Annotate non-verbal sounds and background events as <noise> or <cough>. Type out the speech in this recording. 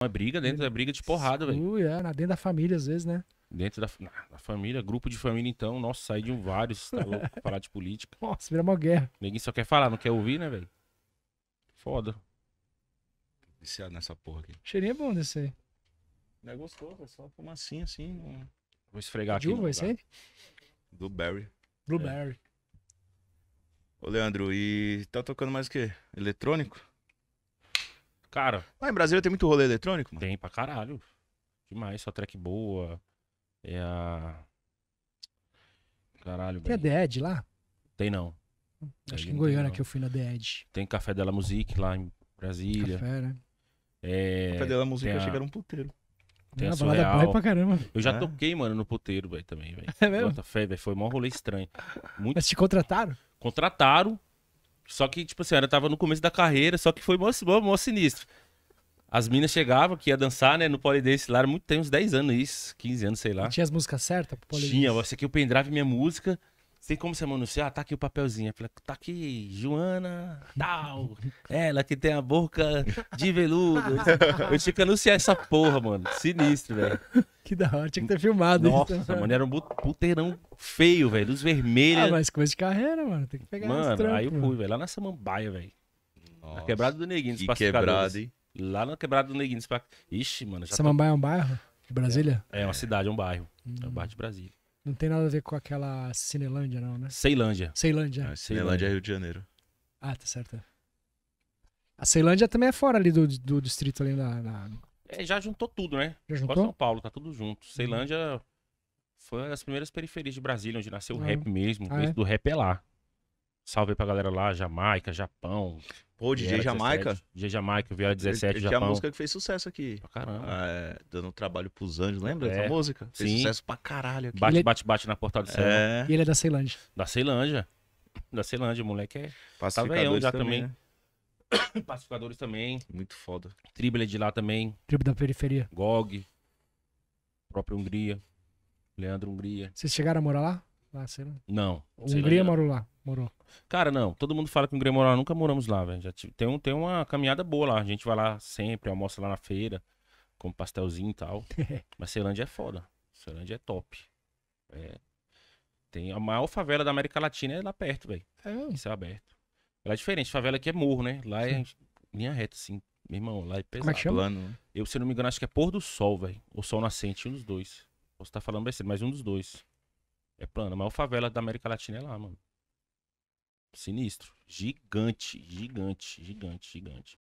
Uma briga dentro da briga de porrada, velho. Ui, é, dentro da família, às vezes, né? Dentro da, da família, grupo de família, então, nossa, saí de um vários, tá louco pra falar de política. <laughs> Nossa, vira uma guerra. Ninguém só quer falar, não quer ouvir, né, velho? Foda. Viciado nessa porra aqui. Cheirinho é bom desse aí. Não é gostoso, é só fumacinha assim. assim Vou esfregar aqui. Uva, esse aí? Blueberry. Blueberry. É. Ô, Leandro, e tá tocando mais o quê? Eletrônico? Cara. Lá em Brasília tem muito rolê eletrônico, mano? Tem pra caralho. Demais, só track boa. É a. Caralho, Tem a Dead lá? Tem não. Acho que em Goiânia que eu fui na Dead Tem Café Della Musique lá em Brasília. Café, né? É, Café Della Musique a... um puteiro. Tem é, a balada corre pra caramba. Eu já é. toquei, mano, no puteiro, velho, também, velho. <laughs> É mesmo? Bota fé, velho, foi mó rolê estranho. <laughs> Muito... Mas te contrataram? Contrataram. Só que, tipo assim, eu tava no começo da carreira, só que foi mó, mó, mó sinistro. As minas chegavam, que ia dançar, né, no Polidense lá, muito tem uns 10 anos isso, 15 anos, sei lá. E tinha as músicas certas pro Polidense? Tinha, você aqui o pendrive minha música, tem como você anunciar, Ah, tá aqui o papelzinho. fala, falei, tá aqui, Joana, tal. Ela que tem a boca de veludo. <laughs> Eu tinha que anunciar essa porra, mano. Sinistro, velho. Que da hora, tinha que ter filmado Nossa, isso. Nossa, né? mano, era um puteirão feio, velho, luz vermelha. Ah, mas coisa de carreira, mano, tem que pegar Mano, trampos, aí eu fui, velho, lá na Samambaia, velho. Na quebrada do Neguinho, dos que quebrada, hein? Lá na quebrada do Neguinho, pra... Ixi, mano. Samambaia tô... é um bairro de Brasília? É, é uma cidade, é um bairro. Hum. É um hum. bairro de Brasília. Não tem nada a ver com aquela Cinelândia, não, né? Ceilândia. Ceilândia. Não, ah, Ceilândia é Rio de Janeiro. Ah, tá certo. A Ceilândia também é fora ali do, do distrito, ali na, na é, já juntou tudo, né? Já juntou? Agora São Paulo, tá tudo junto. Uhum. Ceilândia foi uma das primeiras periferias de Brasília, onde nasceu o ah. rap mesmo. Ah, o é? do rap é lá. Salve pra galera lá, Jamaica, Japão. Pô, DJ Jamaica? 17, DJ Jamaica, Viela 17, Japão. Que é a música que fez sucesso aqui. Pra caramba. Ah, é, dando trabalho pros anjos, lembra é, essa música? Fez sim. sucesso pra caralho aqui. Bate, é- bate, bate na portal do é. céu. É. E ele é da Ceilândia. Da Ceilândia. Da Ceilândia, moleque é... tá já também, também. Né? <coughs> Pacificadores também. Muito foda. Tribble é de lá também. Tribo da periferia. GOG. Própria Hungria. Leandro Hungria. Vocês chegaram a morar lá? lá sei Não. O Hungria morou lá. Morou. Cara, não. Todo mundo fala que Hungria morou lá. Nunca moramos lá, velho. Já tem, um, tem uma caminhada boa lá. A gente vai lá sempre, almoça lá na feira. com pastelzinho e tal. <laughs> Mas Ceilândia é foda. Ceilândia é top. É. Tem a maior favela da América Latina é lá perto, velho. É. Isso é aberto. Lá é diferente, favela aqui é morro, né? Lá é Sim. é linha reta, assim. Meu irmão, lá é pesado. Como é que chama? Plano. Né? Eu, se não me engano, acho que é pôr do sol, velho. Ou sol nascente, um dos dois. Posso estar tá falando besteira, mas um dos dois. É plano. A maior favela da América Latina é lá, mano. Sinistro. Gigante, gigante, gigante, gigante.